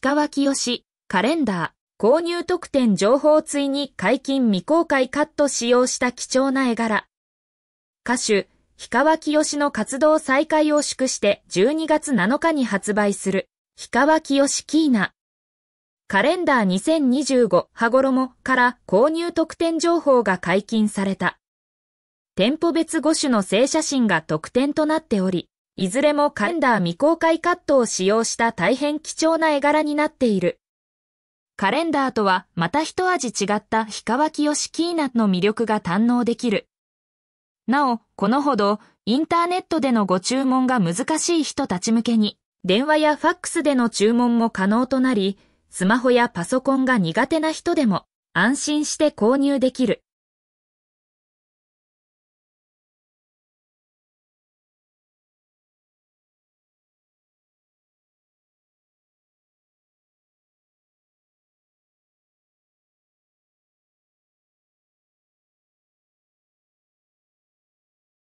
氷川きよし、カレンダー、購入特典情報追に解禁未公開カット使用した貴重な絵柄。歌手、氷川きよしの活動再開を祝して12月7日に発売する、氷川きよしキーナ。カレンダー2025羽衣から購入特典情報が解禁された。店舗別5種の正写真が特典となっており、いずれもカレンダー未公開カットを使用した大変貴重な絵柄になっている。カレンダーとはまた一味違った氷川きよしキーナの魅力が堪能できる。なお、このほど、インターネットでのご注文が難しい人たち向けに、電話やファックスでの注文も可能となり、スマホやパソコンが苦手な人でも安心して購入できる。